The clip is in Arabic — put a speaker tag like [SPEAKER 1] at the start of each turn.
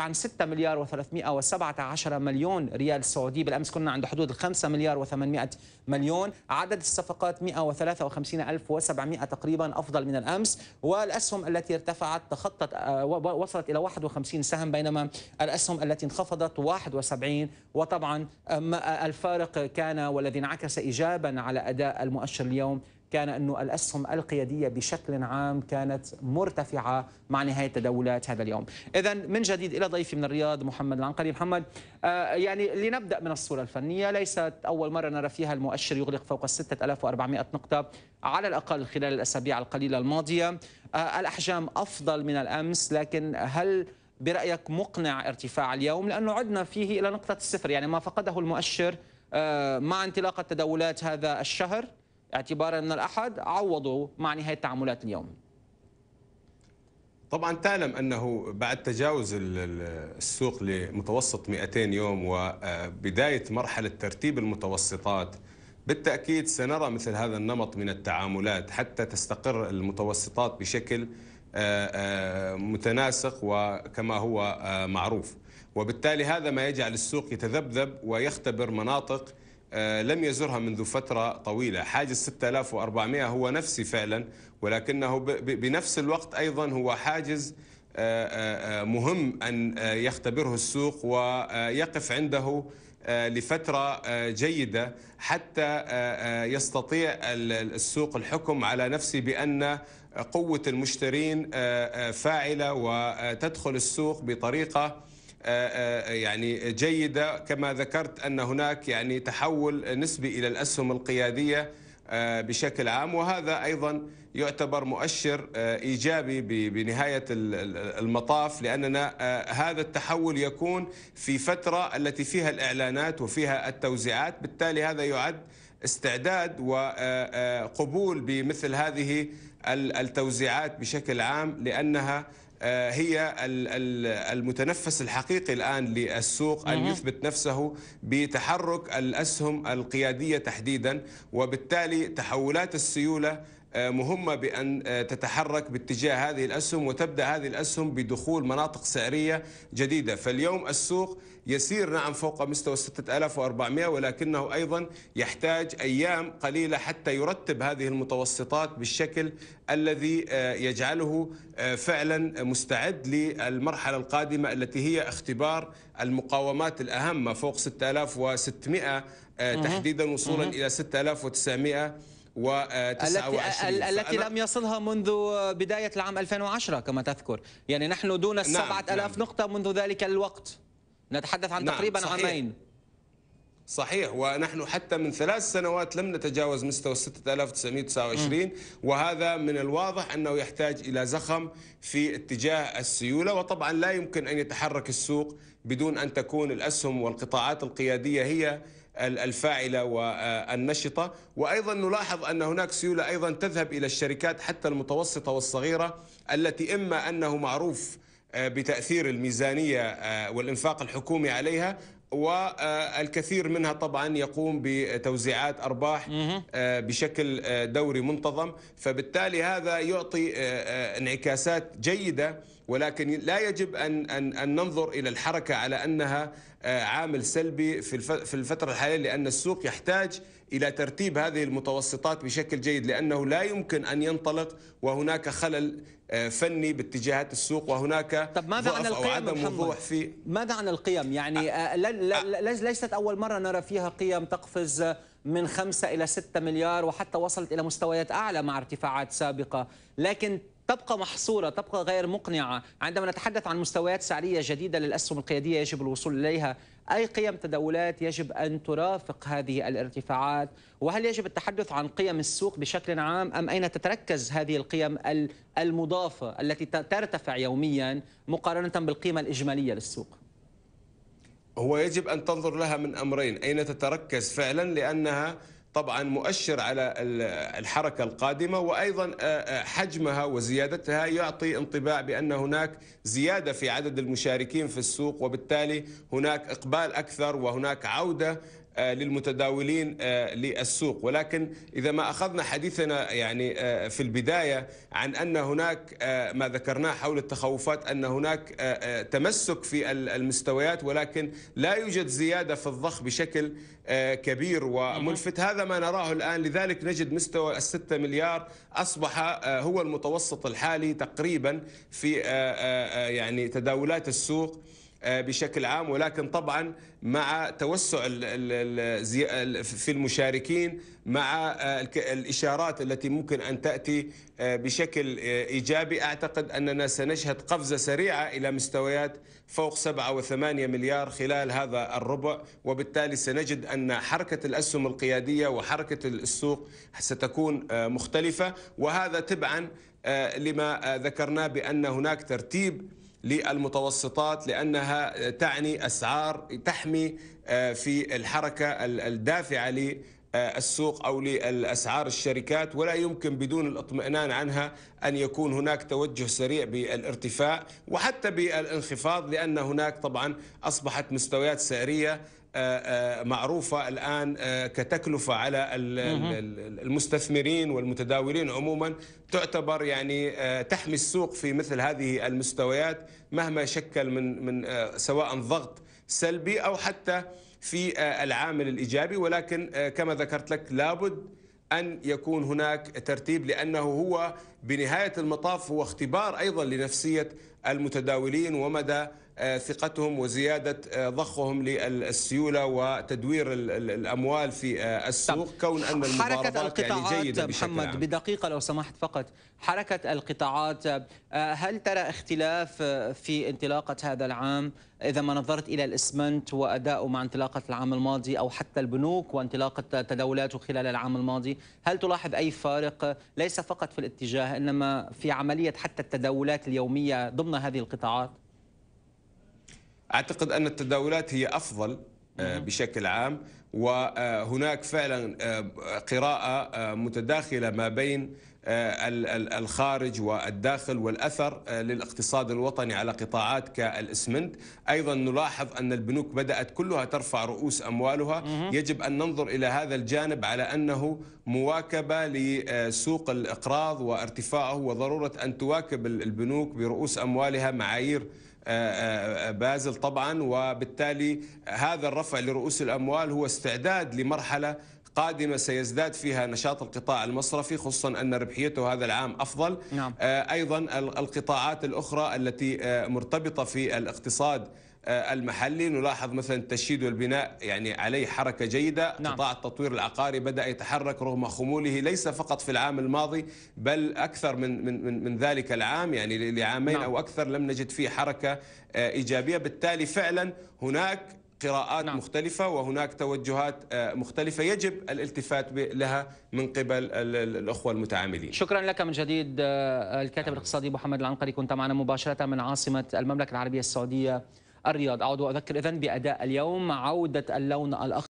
[SPEAKER 1] عن 6 مليار و317 مليون ريال سعودي بالأمس كنا عند حدود ال 5 مليار و800 مليون عدد الصفقات 153700 تقريبا أفضل من الأمس والأسهم التي ارتفعت تخطت آه، وصلت إلى 51 سهم بينما الأسهم التي انخفضت 71 وطبعا آه، الفارق كان والذي انعكس إيجابا على أداء المؤشر اليوم كان أنه الأسهم القيادية بشكل عام كانت مرتفعة مع نهاية تداولات هذا اليوم إذا من جديد إلى ضيفي من الرياض محمد العنقري محمد آه، يعني لنبدأ من الصورة الفنية ليست أول مرة نرى فيها المؤشر يغلق فوق 6400 نقطة على الأقل خلال الأسابيع القليلة الماضية آه، الأحجام أفضل من الأمس لكن هل برأيك مقنع ارتفاع اليوم لأنه عدنا فيه إلى نقطة الصفر يعني ما فقده المؤشر آه، مع انطلاقة تداولات هذا الشهر اعتبارا من الأحد عوضوا مع نهاية التعاملات اليوم
[SPEAKER 2] طبعا تعلم انه بعد تجاوز السوق لمتوسط 200 يوم وبدايه مرحله ترتيب المتوسطات بالتاكيد سنرى مثل هذا النمط من التعاملات حتى تستقر المتوسطات بشكل آه، آه، متناسق وكما هو آه، معروف وبالتالي هذا ما يجعل السوق يتذبذب ويختبر مناطق آه، لم يزرها منذ فترة طويلة حاجز 6400 هو نفسي فعلا ولكنه بنفس الوقت أيضا هو حاجز آه، آه، مهم أن يختبره السوق ويقف عنده لفترة جيدة حتى يستطيع السوق الحكم على نفسه بأن قوة المشترين فاعلة وتدخل السوق بطريقة آه، آه، يعني جيدة كما ذكرت أن هناك يعني تحول نسبي إلى الأسهم القيادية آه، بشكل عام وهذا أيضا يعتبر مؤشر إيجابي بنهاية المطاف لأننا هذا التحول يكون في فترة التي فيها الإعلانات وفيها التوزيعات بالتالي هذا يعد استعداد وقبول بمثل هذه التوزيعات بشكل عام لأنها آه، هي المتنفس الحقيقي الآن للسوق أن نعم. يثبت نفسه بتحرك الأسهم القيادية تحديدا وبالتالي تحولات السيولة آه، مهمة بأن آه، تتحرك باتجاه هذه الأسهم وتبدأ هذه الأسهم بدخول مناطق سعرية جديدة فاليوم السوق يسير نعم فوق مستوى 6400 ولكنه أيضا يحتاج أيام قليلة حتى يرتب هذه المتوسطات بالشكل الذي آه، يجعله فعلا مستعد للمرحلة القادمة التي هي اختبار المقاومات الأهم فوق 6600 تحديدا وصولا إلى 6900 و التي لم
[SPEAKER 1] يصلها منذ بداية العام 2010 كما تذكر يعني نحن دون نعم. 7000 نعم. نقطة منذ ذلك الوقت نتحدث عن نعم. تقريبا صحيح. عامين
[SPEAKER 2] صحيح ونحن حتى من ثلاث سنوات لم نتجاوز مستوى 6929 وهذا من الواضح أنه يحتاج إلى زخم في اتجاه السيولة وطبعا لا يمكن أن يتحرك السوق بدون أن تكون الأسهم والقطاعات القيادية هي الفاعلة والنشطة وأيضا نلاحظ أن هناك سيولة أيضا تذهب إلى الشركات حتى المتوسطة والصغيرة التي إما أنه معروف آه، بتأثير الميزانية آه، والإنفاق الحكومي عليها والكثير منها طبعا يقوم بتوزيعات ارباح آه، بشكل آه، دوري منتظم فبالتالي هذا يعطي آه، انعكاسات جيده ولكن لا يجب ان ان ان ننظر الى الحركه على انها عامل سلبي في الفتره الحاليه لان السوق يحتاج إلى ترتيب هذه المتوسطات بشكل جيد لأنه لا يمكن أن ينطلق وهناك خلل آه، فني باتجاهات السوق وهناك طب ماذا عن القيم وضوح في
[SPEAKER 1] ماذا عن القيم يعني أه أه, آه. ليست أول مرة نرى فيها قيم تقفز من 5 إلى 6 مليار وحتى وصلت إلى مستويات أعلى مع ارتفاعات سابقة لكن تبقى محصورة تبقى غير مقنعة عندما نتحدث عن مستويات سعرية جديدة للأسهم القيادية يجب الوصول إليها أي قيم تداولات يجب أن ترافق هذه الارتفاعات وهل يجب التحدث عن قيم السوق بشكل عام أم أين تتركز هذه القيم المضافة التي ترتفع يوميا مقارنة بالقيمة الإجمالية للسوق
[SPEAKER 2] هو يجب أن تنظر لها من أمرين أين تتركز فعلا لأنها طبعا مؤشر على الحركة القادمة وأيضا آه، آه، حجمها وزيادتها يعطي انطباع بأن هناك زيادة في عدد المشاركين في السوق وبالتالي هناك إقبال أكثر وهناك عودة آه، للمتداولين آه، للسوق ولكن إذا ما أخذنا حديثنا يعني آه، في البداية عن أن هناك ما ذكرناه حول التخوفات أن هناك تمسك في المستويات ولكن لا يوجد زيادة في الضخ بشكل كبير وملفت هذا ما نراه الآن لذلك نجد مستوى الستة مليار أصبح هو المتوسط الحالي تقريبا في يعني تداولات السوق آه، بشكل عام ولكن طبعا مع توسع في المشاركين مع آه، الإشارات التي ممكن أن تأتي آه، بشكل إيجابي أعتقد أننا سنشهد قفزة سريعة إلى مستويات فوق 7 و8 مليار خلال هذا الربع وبالتالي سنجد أن حركة الأسهم القيادية وحركة السوق ستكون مختلفة وهذا تبعا لما ذكرناه بأن هناك ترتيب للمتوسطات لأنها تعني أسعار تحمي آه، في الحركة الدافعة السوق او لاسعار الشركات ولا يمكن بدون الاطمئنان عنها ان يكون هناك توجه سريع بالارتفاع وحتى بالانخفاض لان هناك طبعا اصبحت مستويات سعريه آه، آه، معروفة الآن آه، كتكلفة على المستثمرين والمتداولين عموما تعتبر يعني تحمي السوق في مثل هذه المستويات مهما شكل من من سواء ضغط سلبي أو حتى في العامل الإيجابي ولكن كما ذكرت لك لابد أن يكون هناك ترتيب لأنه هو بنهاية المطاف هو اختبار أيضا لنفسية المتداولين ومدى آه، ثقتهم وزيادة آه، ضخهم للسيولة وتدوير الأموال في آه، السوق كون أن حركة يعني القطاعات يعني جيدة محمد عام.
[SPEAKER 1] بدقيقة لو سمحت فقط حركة القطاعات هل ترى اختلاف في انطلاقة هذا العام إذا ما نظرت إلى الإسمنت وأداؤه مع انطلاقة العام الماضي أو حتى البنوك وانطلاقة تداولاته خلال العام الماضي هل تلاحظ أي فارق ليس فقط في الاتجاه إنما في عملية حتى التداولات اليومية ضمن هذه القطاعات؟
[SPEAKER 2] اعتقد ان التداولات هي افضل آه، بشكل عام وهناك فعلا آه، قراءه آه، متداخله ما بين الخارج والداخل والاثر للاقتصاد الوطني على قطاعات كالاسمنت، ايضا نلاحظ ان البنوك بدات كلها ترفع رؤوس اموالها، يجب ان ننظر الى هذا الجانب على انه مواكبه لسوق الاقراض وارتفاعه وضروره ان تواكب البنوك برؤوس اموالها معايير آه، آه، آه، بازل طبعا وبالتالي هذا الرفع لرؤوس الاموال هو استعداد لمرحله قادمة سيزداد فيها نشاط القطاع المصرفي خصوصا أن ربحيته هذا العام أفضل نعم. أيضا القطاعات الأخرى التي مرتبطة في الاقتصاد آه، المحلي نلاحظ مثلا التشييد والبناء يعني عليه حركة جيدة نعم. قطاع التطوير العقاري بدأ يتحرك رغم خموله ليس فقط في العام الماضي بل أكثر من, من, من, من ذلك العام يعني لعامين نعم. أو أكثر لم نجد فيه حركة آه، إيجابية بالتالي فعلا هناك قراءات نعم. مختلفة وهناك توجهات آه، مختلفة يجب الالتفات لها من قبل الأخوة المتعاملين
[SPEAKER 1] شكرا لك من جديد الكاتب الاقتصادي محمد العنقري كنت معنا مباشرة من عاصمة المملكة العربية السعودية الرياض أعود وأذكر اذا بأداء اليوم عودة اللون الأخضر